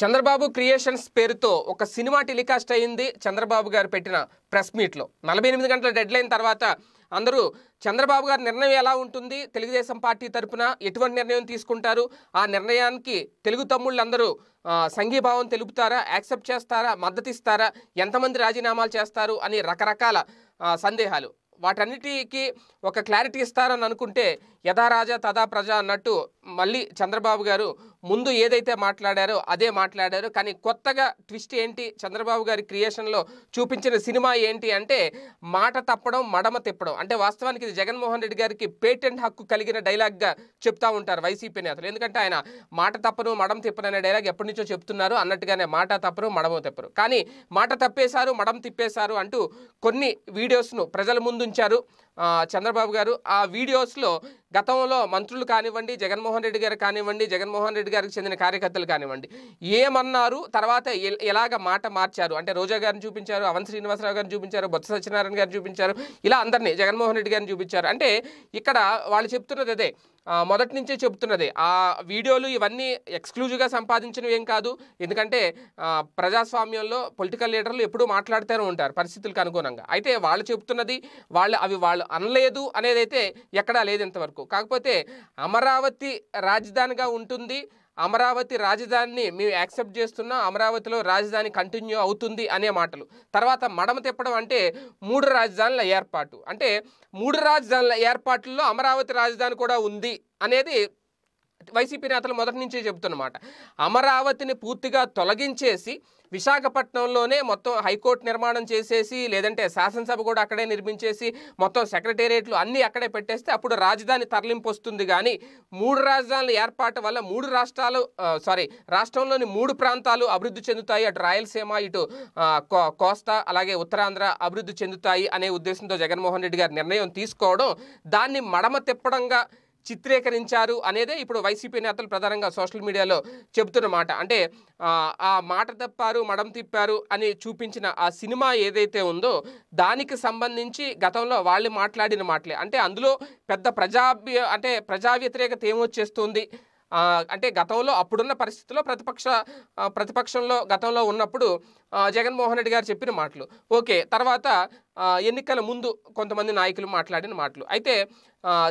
Chandrababu creations పేరుతో ఒక cinema telecast అయింది చంద్రబాబు గారు పెట్టిన ప్రెస్ మీట్లో నలభై ఎనిమిది గంటల డెడ్లైన్ తర్వాత అందరూ చంద్రబాబు గారి నిర్ణయం ఎలా ఉంటుంది తెలుగుదేశం పార్టీ తరఫున ఎటువంటి నిర్ణయం తీసుకుంటారు ఆ నిర్ణయానికి తెలుగు తమ్ముళ్ళందరూ సంఘీభావం తెలుపుతారా యాక్సెప్ట్ చేస్తారా మద్దతిస్తారా ఎంతమంది రాజీనామాలు చేస్తారు అని రకరకాల సందేహాలు వాటన్నిటికీ ఒక క్లారిటీ ఇస్తారని అనుకుంటే యథారాజా తదా ప్రజ అన్నట్టు మళ్ళీ చంద్రబాబు గారు ముందు ఏదైతే మాట్లాడారో అదే మాట్లాడారు కానీ కొత్తగా ట్విస్ట్ ఏంటి చంద్రబాబు గారి క్రియేషన్లో చూపించిన సినిమా ఏంటి అంటే మాట తప్పడం మడమ తిప్పడం అంటే వాస్తవానికి ఇది జగన్మోహన్ రెడ్డి గారికి పేటెంట్ హక్కు కలిగిన డైలాగ్గా చెప్తా ఉంటారు వైసీపీ నేతలు ఎందుకంటే ఆయన మాట తప్పను మడం తిప్పను అనే డైలాగ్ ఎప్పటి నుంచో చెప్తున్నారు అన్నట్టుగానే మాట తప్పరు మడమ తిప్పరు కానీ మాట తప్పేశారు మడం తిప్పేశారు అంటూ కొన్ని వీడియోస్ను ప్రజల ముందుంచారు చంద్రబాబు గారు ఆ వీడియోస్లో గతంలో మంత్రులు కానివ్వండి జగన్మోహన్ రెడ్డి గారు కానివ్వండి జగన్మోహన్ రెడ్డి గారికి చెందిన కార్యకర్తలు కానివ్వండి ఏమన్నారు తర్వాత ఎలాగ మాట మార్చారు అంటే రోజా గారిని చూపించారు అవన్ శ్రీనివాసరావు గారిని చూపించారు బొత్స సత్యనారాయణ గారిని చూపించారు ఇలా అందరినీ జగన్మోహన్ రెడ్డి గారిని చూపించారు అంటే ఇక్కడ వాళ్ళు చెప్తున్నది అదే మొదటి నుంచే చెబుతున్నది ఆ వీడియోలు ఇవన్నీ ఎక్స్క్లూజివ్గా సంపాదించినవి ఏం కాదు ఎందుకంటే ప్రజాస్వామ్యంలో పొలిటికల్ లీడర్లు ఎప్పుడూ మాట్లాడుతూనే ఉంటారు పరిస్థితులకు అనుగుణంగా అయితే వాళ్ళు చెబుతున్నది వాళ్ళు అవి వాళ్ళు అనలేదు అనేది అయితే ఎక్కడా లేదు ఇంతవరకు కాకపోతే అమరావతి రాజధానిగా ఉంటుంది అమరావతి రాజధానిని మేము యాక్సెప్ట్ చేస్తున్నా అమరావతిలో రాజధాని కంటిన్యూ అవుతుంది అనే మాటలు తర్వాత మడమ తిప్పడం అంటే మూడు రాజధానుల ఏర్పాటు అంటే మూడు రాజధానుల ఏర్పాట్లలో అమరావతి రాజధాని కూడా ఉంది అనేది వైసీపీ నేతలు మొదటి నుంచే చెబుతున్నమాట అమరావతిని పూర్తిగా తొలగించేసి విశాఖపట్నంలోనే మొత్తం హైకోర్టు నిర్మాణం చేసేసి లేదంటే శాసనసభ కూడా అక్కడే నిర్మించేసి మొత్తం సెక్రటేరియట్లు అన్నీ అక్కడే పెట్టేస్తే అప్పుడు రాజధాని తరలింపు వస్తుంది కానీ మూడు రాజధానుల ఏర్పాటు వల్ల మూడు రాష్ట్రాలు సారీ రాష్ట్రంలోని మూడు ప్రాంతాలు అభివృద్ధి చెందుతాయి అటు రాయలసీమ ఇటు కోస్తా అలాగే ఉత్తరాంధ్ర అభివృద్ధి చెందుతాయి అనే ఉద్దేశంతో జగన్మోహన్ రెడ్డి గారు నిర్ణయం తీసుకోవడం దాన్ని మడమ తిప్పడంగా చిత్రీకరించారు అనేదే ఇప్పుడు వైసీపీ నేతలు ప్రధానంగా సోషల్ మీడియాలో చెబుతున్న మాట అంటే ఆ మాట తప్పారు మడం తిప్పారు అని చూపించిన ఆ సినిమా ఏదైతే ఉందో దానికి సంబంధించి గతంలో వాళ్ళు మాట్లాడిన మాటలే అంటే అందులో పెద్ద ప్రజాభ్య అంటే ప్రజా వ్యతిరేకత ఏమొచ్చేస్తుంది అంటే గతంలో అప్పుడున్న పరిస్థితుల్లో ప్రతిపక్ష ప్రతిపక్షంలో గతంలో ఉన్నప్పుడు జగన్మోహన్ రెడ్డి గారు చెప్పిన మాటలు ఓకే తర్వాత ఎన్నికల ముందు కొంతమంది నాయకులు మాట్లాడిన మాటలు అయితే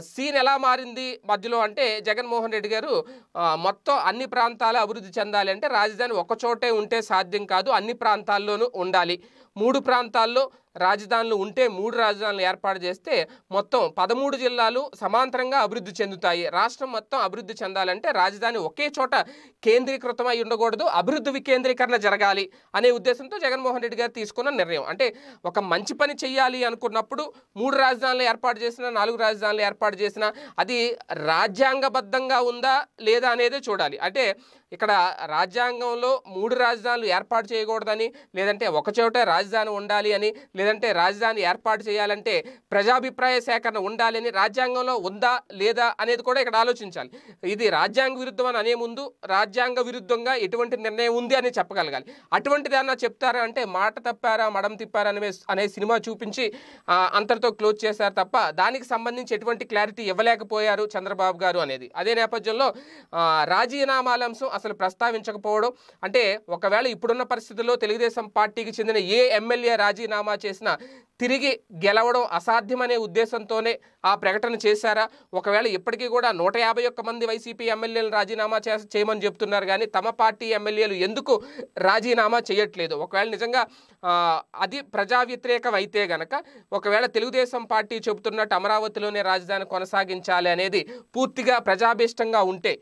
సీన్ ఎలా మారింది మధ్యలో అంటే జగన్మోహన్ రెడ్డి గారు మొత్తం అన్ని ప్రాంతాల అభివృద్ధి చెందాలి అంటే రాజధాని ఒకచోటే ఉంటే సాధ్యం కాదు అన్ని ప్రాంతాల్లోనూ ఉండాలి మూడు ప్రాంతాల్లో రాజధానులు ఉంటే మూడు రాజధానులు ఏర్పాటు చేస్తే మొత్తం పదమూడు జిల్లాలు సమాంతరంగా అభివృద్ధి చెందుతాయి రాష్ట్రం మొత్తం అభివృద్ధి చెందాలంటే రాజధాని ఒకే చోట కేంద్రీకృతమై ఉండకూడదు అభివృద్ధి వికేంద్రీకరణ జరగాలి అనే ఉద్దేశంతో జగన్మోహన్ రెడ్డి గారు తీసుకున్న నిర్ణయం అంటే ఒక మంచి పని చేయాలి అనుకున్నప్పుడు మూడు రాజధానులు ఏర్పాటు చేసినా నాలుగు రాజధానులు ఏర్పాటు చేసినా అది రాజ్యాంగబద్ధంగా ఉందా లేదా అనేది చూడాలి అంటే ఇక్కడ రాజ్యాంగంలో మూడు రాజధానులు ఏర్పాటు చేయకూడదని లేదంటే ఒకచోట రాజధాని ఉండాలి అని లేదంటే రాజధాని ఏర్పాటు చేయాలంటే ప్రజాభిప్రాయ సేకరణ ఉండాలి అని రాజ్యాంగంలో ఉందా లేదా అనేది కూడా ఇక్కడ ఆలోచించాలి ఇది రాజ్యాంగ విరుద్ధం అని అనే ముందు రాజ్యాంగ విరుద్ధంగా ఎటువంటి నిర్ణయం ఉంది అని చెప్పగలగాలి అటువంటిది అన్న చెప్తారా అంటే మాట తప్పారా మడం తిప్పారా అనే సినిమా చూపించి అంతటితో క్లోజ్ చేశారు తప్ప దానికి సంబంధించి ఎటువంటి క్లారిటీ ఇవ్వలేకపోయారు చంద్రబాబు గారు అనేది అదే నేపథ్యంలో రాజీనామాల అంశం అసలు ప్రస్తావించకపోవడం అంటే ఒకవేళ ఇప్పుడున్న పరిస్థితుల్లో తెలుగుదేశం పార్టీకి చెందిన ఏ ఎమ్మెల్యే రాజీనామా చేసినా తిరిగి గెలవడం అసాధ్యమనే ఉద్దేశంతోనే ఆ ప్రకటన చేశారా ఒకవేళ ఇప్పటికీ కూడా నూట యాభై ఒక్క మంది వైసీపీ ఎమ్మెల్యేలు రాజీనామా చే చేయమని చెప్తున్నారు కానీ తమ పార్టీ ఎమ్మెల్యేలు ఎందుకు రాజీనామా చేయట్లేదు ఒకవేళ నిజంగా అది ప్రజా వ్యతిరేకం అయితే గనక ఒకవేళ తెలుగుదేశం పార్టీ చెబుతున్నట్టు అమరావతిలోనే రాజధాని కొనసాగించాలి అనేది పూర్తిగా ప్రజాభీష్టంగా ఉంటే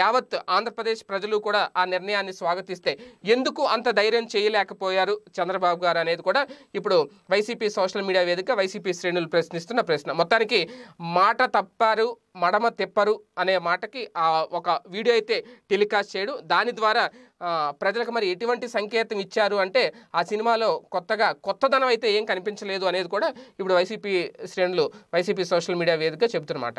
యావత్ ఆంధ్రప్రదేశ్ ప్రజలు కూడా ఆ నిర్ణయాన్ని స్వాగతిస్తే ఎందుకు అంత ధైర్యం చేయలేకపోయారు చంద్రబాబు గారు అనేది కూడా ఇప్పుడు వైసీపీ సోషల్ మీడియా వేదిక వైసీపీ శ్రేణులు ప్రశ్నిస్తున్న ప్రశ్న మొత్తానికి మాట తప్పారు మడమ తిప్పరు అనే మాటకి ఒక వీడియో అయితే టెలికాస్ట్ చేయడు దాని ద్వారా ప్రజలకు మరి ఎటువంటి సంకేతం ఇచ్చారు అంటే ఆ సినిమాలో కొత్తగా కొత్తదనం అయితే ఏం కనిపించలేదు అనేది కూడా ఇప్పుడు వైసీపీ శ్రేణులు వైసీపీ సోషల్ మీడియా వేదిక చెబుతున్నమాట